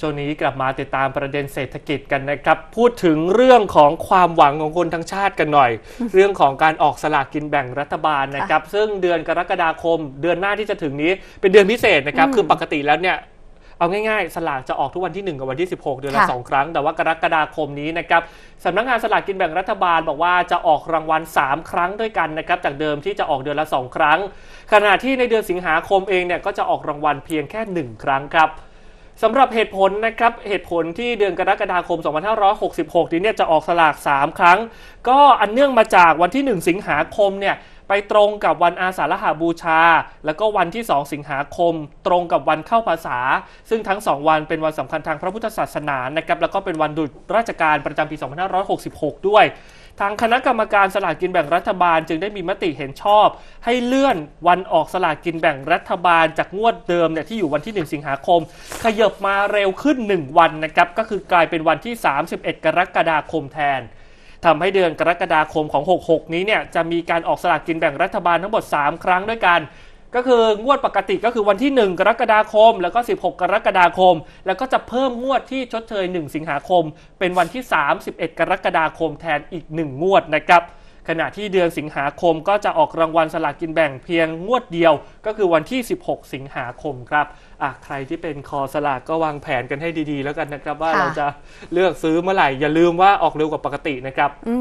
ช่วงนี้กลับมาติดตามประเด็นเศรษฐกิจกันนะครับ พูดถึงเรื่องของความหวังของคนทั้งชาติกันหน่อย เรื่องของการออกสลากกินแบ่งรัฐบาลนะครับ ซึ่งเดือนกรกฎาคมเดือนหน้าที่จะถึงนี้เป็นเดือนพิเศษนะครับ คือปกติแล้วเนี่ยเอาง่ายๆ สลากจะออกทุกวันที่1กับวันที่16เดือนละสองครั้ง แต่ว่ากรกฎาคมนี้นะครับสำนักงานสลากกินแบ่งรัฐบาลบอกว่าจะออกรางวัล3ครั้งด้วยกันนะครับ จากเดิมที่จะออกเดือนละ 2 ครั้ง ขณะที่ในเดือนสิงหาคมเองเนี่ยก็จะออกรางวัลเพียงแค่ 1 ครั้งครับสำหรับเหตุผลนะครับเหตุผลที่เดือนกรกฎาคม 2566 นี้เนี่ยจะออกสลาก 3 ครั้ง ก็อันเนื่องมาจากวันที่ 1 สิงหาคมเนี่ยไปตรงกับวันอาสาฬหาบูชา แล้วก็วันที่ 2 สิงหาคม ตรงกับวันเข้าภาษา ซึ่งทั้ง 2 วันเป็นวันสำคัญทางพระพุทธศาสนานะครับแล้วก็เป็นวันดุจราชการประจำปี 2566 ด้วยทางคณะกรรมการสลากกินแบ่งรัฐบาลจึงได้มีมติเห็นชอบ ให้เลื่อนวันออกสลากกินแบ่งรัฐบาลจากงวดเดิมเนี่ยที่อยู่วันที่ 1 สิงหาคม ขยบมาเร็วขึ้น 1 วันนะครับก็คือกลายเป็นวันที่ 31 กรกฎาคมแทนทำให้เดือนกรกฎาคมของ 66 นี้เนี่ยจะมีการออกสลากกินแบ่งรัฐบาลทั้งหมด3 ครั้งด้วยกันก็คืองวดปกติก็คือวันที่ 1 กรกฎาคม แล้วก็ 16 กรกฎาคม แล้วก็จะเพิ่มงวดที่ชดเชย1สิงหาคม เป็นวันที่31กรกฎาคมแทนอีก1งวดนะครับ ขณะที่เดือนสิงหาคมก็จะออกรางวัลสลากกินแบ่งเพียงงวดเดียวก็คือวันที่ 16 สิงหาคมครับอ่ะใครที่เป็นคอสลากก็วางแผนกันให้ดีๆ แล้วกันนะครับ ว่าเราจะเลือกซื้อเมื่อไหร่อย่าลืมว่าออกเร็วกว่าปกตินะครับ อื